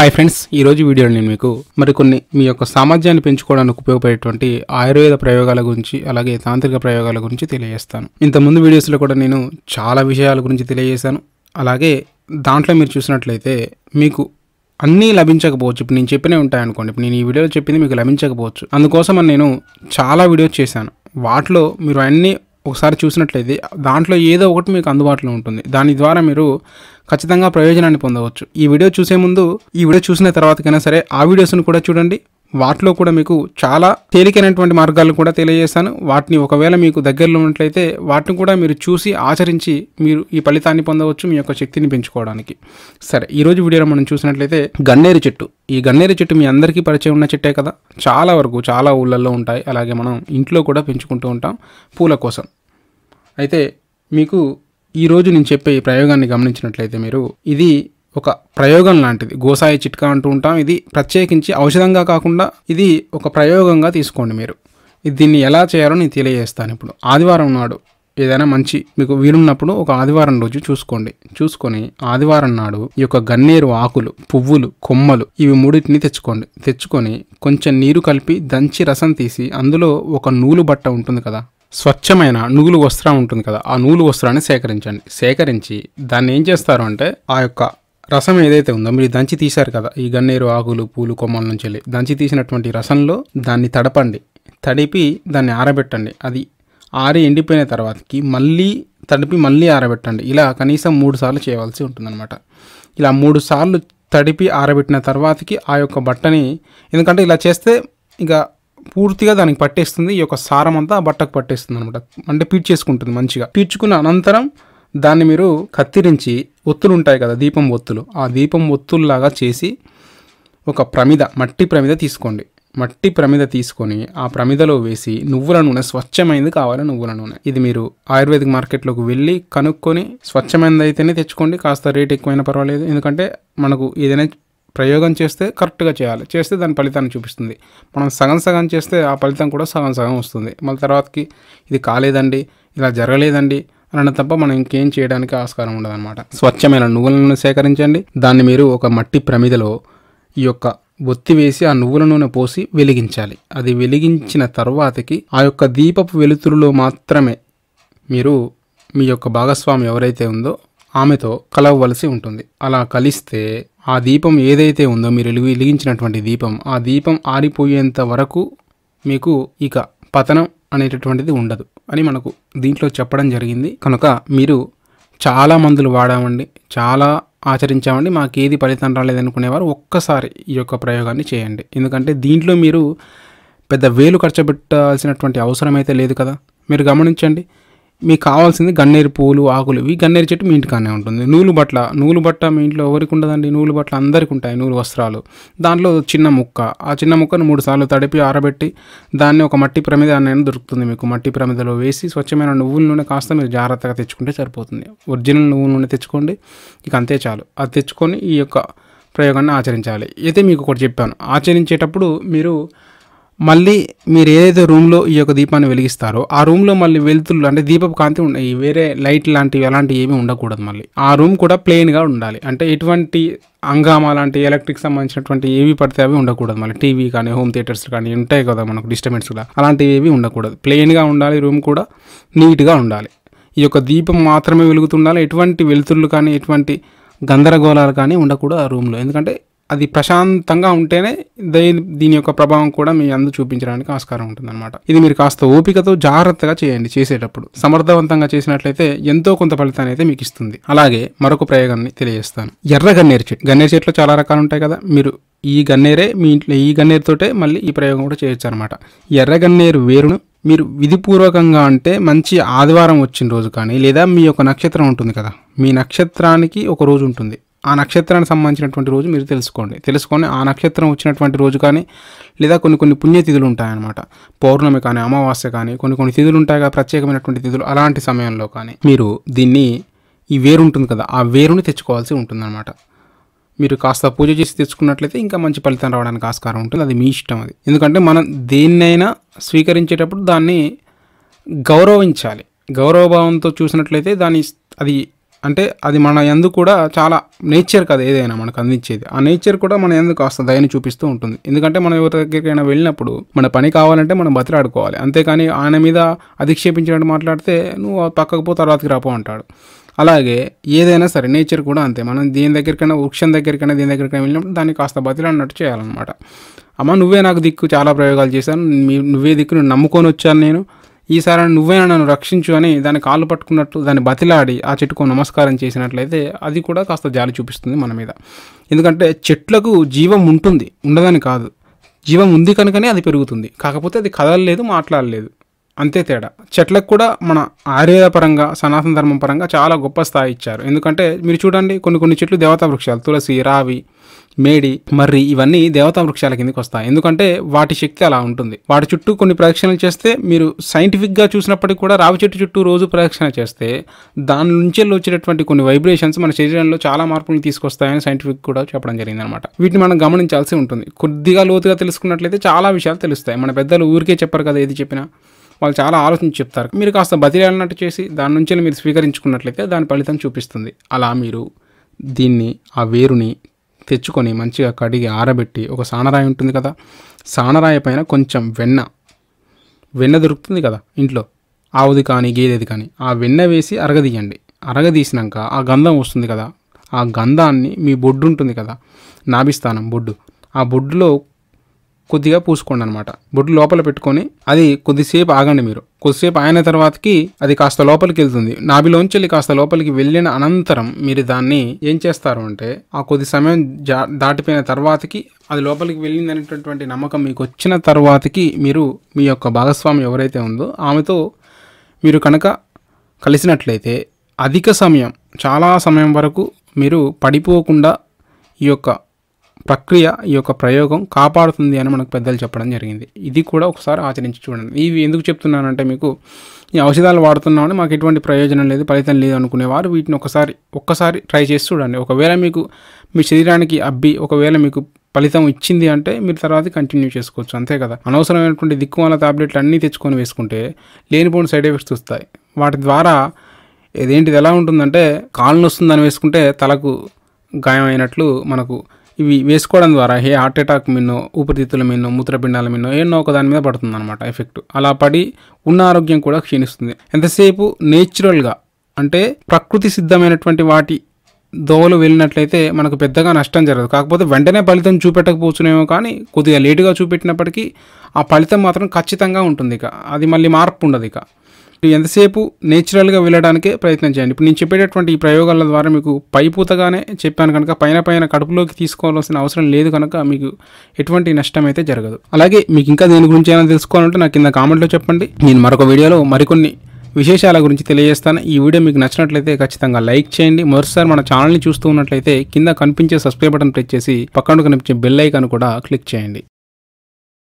hi friends ఈ రోజు వీడియోలో నేను మీకు మరికొన్ని మీ యొక్క సామర్థ్యాన్ని పెంచుకోవడానికి ఉపయోగపడేటువంటి ఆయుర్వేద ప్రయోగాల గురించి అలాగే తాంత్రిక ప్రయోగాల గురించి తెలియజేస్తాను ఇంతకుముందు వీడియోస్లో కూడా నేను చాలా విషయాల గురించి తెలియజేశాను అలాగే దాంట్లో మీరు చూసినట్లయితే మీకు అన్నీ లభించకపోవచ్చు ఇప్పుడు నేను చెప్పినే ఉంటాయి అనుకోండి ఇప్పుడు నేను ఈ వీడియోలో చెప్పింది మీకు లభించకపోవచ్చు అందుకోసం నేను చాలా వీడియోస్ చేశాను వాటిలో మీరు అన్నీ ఒకసారి చూసినట్లయితే దాంట్లో ఏదో ఒకటి మీకు అందుబాటులో ఉంటుంది దాని ద్వారా మీరు ఖచ్చితంగా ప్రయోజనాన్ని పొందవచ్చు ఈ వీడియో చూసే ముందు ఈ వీడియో చూసిన తర్వాతకైనా సరే ఆ వీడియోస్ను కూడా చూడండి వాటిలో కూడా మీకు చాలా తేలికైనటువంటి మార్గాలు కూడా తెలియజేస్తాను వాటిని ఒకవేళ మీకు దగ్గరలో ఉన్నట్లయితే వాటిని కూడా మీరు చూసి ఆచరించి మీరు ఈ ఫలితాన్ని పొందవచ్చు మీ యొక్క శక్తిని పెంచుకోవడానికి సరే ఈరోజు వీడియోలో మనం చూసినట్లయితే గన్నేరు చెట్టు ఈ గన్నేరు చెట్టు మీ అందరికీ పరిచయం ఉన్న చెట్టే కదా చాలా వరకు చాలా ఊళ్ళల్లో ఉంటాయి అలాగే మనం ఇంట్లో కూడా పెంచుకుంటూ ఉంటాం పూల కోసం అయితే మీకు ఈరోజు నేను చెప్పే ఈ ప్రయోగాన్ని గమనించినట్లయితే మీరు ఇది ఒక ప్రయోగం లాంటిది గోసాయి చిట్కా అంటూ ఉంటాం ఇది ప్రత్యేకించి ఔషధంగా కాకుండా ఇది ఒక ప్రయోగంగా తీసుకోండి మీరు దీన్ని ఎలా చేయాలో నేను తెలియజేస్తాను ఇప్పుడు ఆదివారం నాడు ఏదైనా మంచి మీకు వీలున్నప్పుడు ఒక ఆదివారం రోజు చూసుకోండి చూసుకొని ఆదివారం నాడు ఈ యొక్క గన్నేరు ఆకులు పువ్వులు కొమ్మలు ఇవి మూడింటిని తెచ్చుకోండి తెచ్చుకొని కొంచెం నీరు కలిపి దంచి రసం తీసి అందులో ఒక నూలు బట్ట ఉంటుంది కదా స్వచ్ఛమైన నూలు వస్త్రం ఉంటుంది కదా ఆ నూలు వస్త్రాన్ని సేకరించండి సేకరించి దాన్ని ఏం చేస్తారు అంటే ఆ యొక్క రసం ఏదైతే ఉందో మీరు దంచి తీశారు కదా ఈ గన్నేరు ఆకులు పూలు కొమ్మల నుంచి వెళ్ళి దంచి తీసినటువంటి రసంలో దాన్ని తడపండి తడిపి దాన్ని ఆరబెట్టండి అది ఆరి ఎండిపోయిన తర్వాతకి మళ్ళీ తడిపి మళ్ళీ ఆరబెట్టండి ఇలా కనీసం మూడు సార్లు చేయవలసి ఉంటుందన్నమాట ఇలా మూడు సార్లు తడిపి ఆరబెట్టిన తర్వాతకి ఆ యొక్క బట్టని ఎందుకంటే ఇలా చేస్తే ఇక పూర్తిగా దానికి పట్టేస్తుంది ఈ యొక్క సారం అంతా ఆ బట్టకు పట్టేస్తుంది అనమాట అంటే పీడ్చేసుకుంటుంది మంచిగా పీడ్చుకున్న అనంతరం దాన్ని మీరు కత్తిరించి ఒత్తులు ఉంటాయి కదా దీపం ఒత్తులు ఆ దీపం ఒత్తుల్లాగా చేసి ఒక ప్రమిద మట్టి ప్రమిద తీసుకోండి మట్టి ప్రమిద తీసుకొని ఆ ప్రమిదలో వేసి నువ్వుల నూనె స్వచ్ఛమైనది కావాలి నువ్వుల నూనె ఇది మీరు ఆయుర్వేదిక్ మార్కెట్లోకి వెళ్ళి కనుక్కొని స్వచ్ఛమైనది అయితేనే తెచ్చుకోండి కాస్త రేట్ ఎక్కువైనా పర్వాలేదు ఎందుకంటే మనకు ఏదైనా ప్రయోగం చేస్తే కరెక్ట్గా చేయాలి చేస్తే దాని ఫలితాన్ని చూపిస్తుంది మనం సగం సగం చేస్తే ఆ ఫలితం కూడా సగం సగం వస్తుంది మళ్ళీ తర్వాతకి ఇది కాలేదండి ఇలా జరగలేదండి అనడం తప్ప మనం ఇంకేం చేయడానికి ఆస్కారం ఉండదన్నమాట స్వచ్ఛమైన నువ్వులను నూనె సేకరించండి దాన్ని మీరు ఒక మట్టి ప్రమిదలో ఈ యొక్క ఒత్తి వేసి ఆ నువ్వుల నూనె పోసి వెలిగించాలి అది వెలిగించిన తర్వాతకి ఆ యొక్క దీపపు వెలుతురులో మాత్రమే మీరు మీ యొక్క భాగస్వామి ఎవరైతే ఉందో ఆమెతో కలవవలసి ఉంటుంది అలా కలిస్తే ఆ దీపం ఏదైతే ఉందో మీరు వెలిగి వెలిగించినటువంటి దీపం ఆ దీపం ఆరిపోయేంత వరకు మీకు ఇక పతనం అనేటటువంటిది ఉండదు అని మనకు దీంట్లో చెప్పడం జరిగింది కనుక మీరు చాలా మందులు వాడామండి చాలా ఆచరించామండి మాకు ఏది ఫలితం రాలేదనుకునేవారు ఒక్కసారి ఈ యొక్క ప్రయోగాన్ని చేయండి ఎందుకంటే దీంట్లో మీరు పెద్ద వేలు ఖర్చు పెట్టాల్సినటువంటి అవసరం అయితే లేదు కదా మీరు గమనించండి మీకు కావాల్సింది గన్నేరు పూలు ఆకులు ఇవి గన్నేరు చెట్టు మీ ఇంటికానే ఉంటుంది నూలు బట్ల నూలు బట్ట మీ ఇంట్లో ఎవరికి ఉండదండి నూలు బట్టలు అందరికి ఉంటాయి నూలు వస్త్రాలు దాంట్లో చిన్న ముక్క ఆ చిన్న ముక్కను మూడు సార్లు తడిపి ఆరబెట్టి దాన్ని ఒక మట్టి ప్రమిద అనేది దొరుకుతుంది మీకు మట్టి ప్రమిదలో వేసి స్వచ్ఛమైన నువ్వుల నూనె కాస్త మీరు జాగ్రత్తగా తెచ్చుకుంటే సరిపోతుంది ఒరిజినల్ నువ్వుల నూనె తెచ్చుకోండి ఇక అంతే చాలు అది తెచ్చుకొని ఈ యొక్క ప్రయోగాన్ని ఆచరించాలి అయితే మీకు ఒకటి చెప్పాను ఆచరించేటప్పుడు మీరు మళ్ళీ మీరు ఏదైతే రూమ్లో ఈ యొక్క దీపాన్ని వెలిగిస్తారో ఆ రూమ్లో మళ్ళీ వెలుతుళ్ళు అంటే దీపపు కాంతి ఉన్నాయి వేరే లైట్ లాంటివి అలాంటివి ఏమీ ఉండకూడదు మళ్ళీ ఆ రూమ్ కూడా ప్లెయిన్గా ఉండాలి అంటే ఎటువంటి అంగామా లాంటి ఎలక్ట్రిక్ సంబంధించినటువంటి ఏవి పడితే అవి ఉండకూడదు మళ్ళీ టీవీ కానీ హోమ్ థియేటర్స్ కానీ ఉంటాయి కదా మనకు డిస్టర్బెన్స్ కూడా అలాంటివి ఏవి ఉండకూడదు ప్లెయిన్గా ఉండాలి రూమ్ కూడా నీట్గా ఉండాలి ఈ యొక్క దీపం మాత్రమే వెలుగుతుండాలి ఎటువంటి వెలుతుళ్ళు కానీ ఎటువంటి గందరగోళాలు కానీ ఉండకూడదు ఆ రూమ్లో ఎందుకంటే అది ప్రశాంతంగా ఉంటేనే దీని యొక్క ప్రభావం కూడా మీ అందు చూపించడానికి ఆస్కారం ఉంటుంది అనమాట ఇది మీరు కాస్త ఓపికతో జాగ్రత్తగా చేయండి చేసేటప్పుడు సమర్థవంతంగా చేసినట్లయితే ఎంతో కొంత ఫలితాన్ని అయితే మీకు ఇస్తుంది అలాగే మరొక ప్రయోగాన్ని తెలియజేస్తాను ఎర్ర గన్నేరు చెట్టు గన్నేరు చెట్లు చాలా రకాలు ఉంటాయి కదా మీరు ఈ గన్నేరే మీ ఇంట్లో ఈ గన్నేరుతోటే మళ్ళీ ఈ ప్రయోగం కూడా చేయొచ్చు అనమాట ఎర్ర గన్నేరు వేరును మీరు విధిపూర్వకంగా అంటే మంచి ఆదివారం వచ్చిన రోజు కానీ లేదా మీ యొక్క నక్షత్రం ఉంటుంది కదా మీ నక్షత్రానికి ఒక రోజు ఉంటుంది ఆ నక్షత్రానికి సంబంధించినటువంటి రోజు మీరు తెలుసుకోండి తెలుసుకొని ఆ నక్షత్రం వచ్చినటువంటి రోజు కానీ లేదా కొన్ని కొన్ని పుణ్యతిథులు ఉంటాయన్నమాట పౌర్ణమి కానీ అమావాస్య కానీ కొన్ని కొన్ని తిథులు ఉంటాయి కదా ప్రత్యేకమైనటువంటి తిథులు అలాంటి సమయంలో కానీ మీరు దీన్ని ఈ వేరు ఉంటుంది కదా ఆ వేరుని తెచ్చుకోవాల్సి ఉంటుందన్నమాట మీరు కాస్త పూజ చేసి తెచ్చుకున్నట్లయితే ఇంకా మంచి ఫలితం రావడానికి ఆస్కారం ఉంటుంది అది మీ ఇష్టం అది ఎందుకంటే మనం దేన్నైనా స్వీకరించేటప్పుడు దాన్ని గౌరవించాలి గౌరవభావంతో చూసినట్లయితే దాని అది అంటే అది మన ఎందు కూడా చాలా నేచర్ కదా ఏదైనా మనకు అందించేది ఆ నేచర్ కూడా మన ఎందుకు కాస్త దయని చూపిస్తూ ఉంటుంది ఎందుకంటే మనం ఎవరి దగ్గరికైనా వెళ్ళినప్పుడు మన పని కావాలంటే మనం బతిలాడుకోవాలి అంతేకాని ఆయన మీద అధిక్షేపించినట్టు మాట్లాడితే నువ్వు పక్కకు పో తర్వాతకి రాపో అంటాడు అలాగే ఏదైనా సరే నేచర్ కూడా అంతే మనం దేని దగ్గరికైనా వృక్షం దగ్గరికైనా దేని దగ్గరికైనా వెళ్ళినప్పుడు దాన్ని కాస్త బతిలాడినట్టు చేయాలన్నమాట అమ్మ నువ్వే నాకు దిక్కు చాలా ప్రయోగాలు చేశాను నువ్వే దిక్కు నువ్వు నమ్ముకొని వచ్చాను నేను ఈసారి నువ్వైనా నన్ను రక్షించు అని దాన్ని కాళ్ళు పట్టుకున్నట్టు దాన్ని బతిలాడి ఆ చెట్టుకు నమస్కారం చేసినట్లయితే అది కూడా కాస్త జాలి చూపిస్తుంది మన మీద ఎందుకంటే చెట్లకు జీవం ఉంటుంది ఉండదని కాదు జీవం ఉంది కనుకనే అది పెరుగుతుంది కాకపోతే అది కదలలేదు మాట్లాడలేదు అంతే తేడా చెట్లకు కూడా మన ఆర్య పరంగా సనాతన ధర్మం పరంగా చాలా గొప్ప స్థాయి ఇచ్చారు ఎందుకంటే మీరు చూడండి కొన్ని కొన్ని చెట్లు దేవతా వృక్షాలు తులసి రావి మేడి మర్రి ఇవన్నీ దేవతా వృక్షాల కిందకి వస్తాయి ఎందుకంటే వాటి శక్తి అలా ఉంటుంది వాటి చుట్టూ కొన్ని ప్రదక్షిణలు చేస్తే మీరు సైంటిఫిక్గా చూసినప్పటికీ కూడా రావి చెట్టు చుట్టూ రోజు ప్రదక్షిణ చేస్తే దాని నుంచి వచ్చేటటువంటి కొన్ని వైబ్రేషన్స్ మన శరీరంలో చాలా మార్పులు తీసుకొస్తాయని సైంటిఫిక్ కూడా చెప్పడం జరిగింది అనమాట వీటిని మనం గమనించాల్సి ఉంటుంది కొద్దిగా లోతుగా తెలుసుకున్నట్లయితే చాలా విషయాలు తెలుస్తాయి మన పెద్దలు ఊరికే చెప్పరు కదా ఏది చెప్పినా వాళ్ళు చాలా ఆలోచించి చెప్తారు మీరు కాస్త బతిరేలన్నట్టు చేసి దాని నుంచి మీరు స్వీకరించుకున్నట్లయితే దాని ఫలితం చూపిస్తుంది అలా మీరు దీన్ని ఆ వేరుని తెచ్చుకొని మంచిగా కడిగి ఆరబెట్టి ఒక సానరాయి ఉంటుంది కదా సానరాయి పైన కొంచెం వెన్న వెన్న దొరుకుతుంది కదా ఇంట్లో ఆవుది కానీ గేదెది కానీ ఆ వెన్న వేసి అరగదీయండి అరగదీసినాక ఆ గంధం వస్తుంది కదా ఆ గంధాన్ని మీ బొడ్డు ఉంటుంది కదా నాభిస్థానం బొడ్డు ఆ బొడ్డులో కొద్దిగా పూసుకోండి అనమాట బొడ్డు లోపల పెట్టుకొని అది కొద్దిసేపు ఆగండి మీరు కొద్దిసేపు ఆయన తర్వాతకి అది కాస్త లోపలికి వెళ్తుంది నాభిలోంచి వెళ్ళి కాస్త లోపలికి వెళ్ళిన అనంతరం మీరు దాన్ని ఏం చేస్తారు అంటే ఆ కొద్ది సమయం దాటిపోయిన తర్వాతకి అది లోపలికి వెళ్ళింది అనేటటువంటి నమ్మకం మీకు వచ్చిన తర్వాతకి మీరు మీ యొక్క భాగస్వామి ఎవరైతే ఉందో ఆమెతో మీరు కనుక కలిసినట్లయితే అధిక సమయం చాలా సమయం వరకు మీరు పడిపోకుండా ఈ యొక్క ప్రక్రియ ఈ యొక్క ప్రయోగం కాపాడుతుంది అని మనకు పెద్దలు చెప్పడం జరిగింది ఇది కూడా ఒకసారి ఆచరించి చూడండి ఇవి ఎందుకు చెప్తున్నానంటే మీకు ఈ ఔషధాలు వాడుతున్నామని మాకు ఎటువంటి ప్రయోజనం లేదు ఫలితం లేదు అనుకునేవారు వీటిని ఒకసారి ఒక్కసారి ట్రై చేసి చూడండి ఒకవేళ మీకు మీ శరీరానికి అబ్బి ఒకవేళ మీకు ఫలితం ఇచ్చింది అంటే మీరు తర్వాత కంటిన్యూ చేసుకోవచ్చు అంతే కదా అనవసరమైనటువంటి దిక్కుమాల టాబ్లెట్లు అన్నీ తెచ్చుకొని వేసుకుంటే లేనిపోయిన సైడ్ ఎఫెక్ట్స్ వస్తాయి వాటి ద్వారా ఏదేంటిది ఎలా ఉంటుందంటే కాళ్ళు వస్తుందని వేసుకుంటే తలకు గాయం అయినట్లు మనకు ఇవి వేసుకోవడం ద్వారా ఏ హార్ట్ అటాక్ మీనో ఊపిరితిత్తుల మీనో మూత్రపిండాల మీనో ఎన్నో ఒక దాని మీద పడుతుంది అనమాట ఎఫెక్ట్ అలా పడి ఉన్న ఆరోగ్యం కూడా క్షీణిస్తుంది ఎంతసేపు నేచురల్గా అంటే ప్రకృతి సిద్ధమైనటువంటి వాటి దోవలు వెళ్ళినట్లయితే మనకు పెద్దగా నష్టం జరగదు కాకపోతే వెంటనే ఫలితం చూపెట్టకపోవచ్చునేమో కానీ కొద్దిగా లేటుగా చూపెట్టినప్పటికీ ఆ ఫలితం మాత్రం ఖచ్చితంగా ఉంటుంది ఇక అది మళ్ళీ మార్పు ఉండదు ఇక ఎంతసేపు నేచురల్గా వెళ్ళడానికే ప్రయత్నం చేయండి ఇప్పుడు నేను చెప్పేటటువంటి ఈ ప్రయోగాల ద్వారా మీకు పైపూతగానే చెప్పాను కనుక పైన పైన కడుపులోకి తీసుకోవాల్సిన అవసరం లేదు కనుక మీకు ఎటువంటి నష్టం అయితే జరగదు అలాగే మీకు ఇంకా దేని గురించి ఏమైనా తెలుసుకోవాలంటే నాకు కింద కామెంట్లో చెప్పండి నేను మరొక వీడియోలో మరికొన్ని విశేషాల గురించి తెలియజేస్తాను ఈ వీడియో మీకు నచ్చినట్లయితే ఖచ్చితంగా లైక్ చేయండి మరోసారి మన ఛానల్ని చూస్తూ ఉన్నట్లయితే కింద కనిపించే సబ్స్క్రైబ్ బటన్ ప్రెస్ చేసి పక్కన కనిపించే బెల్ ఐకాన్ కూడా క్లిక్ చేయండి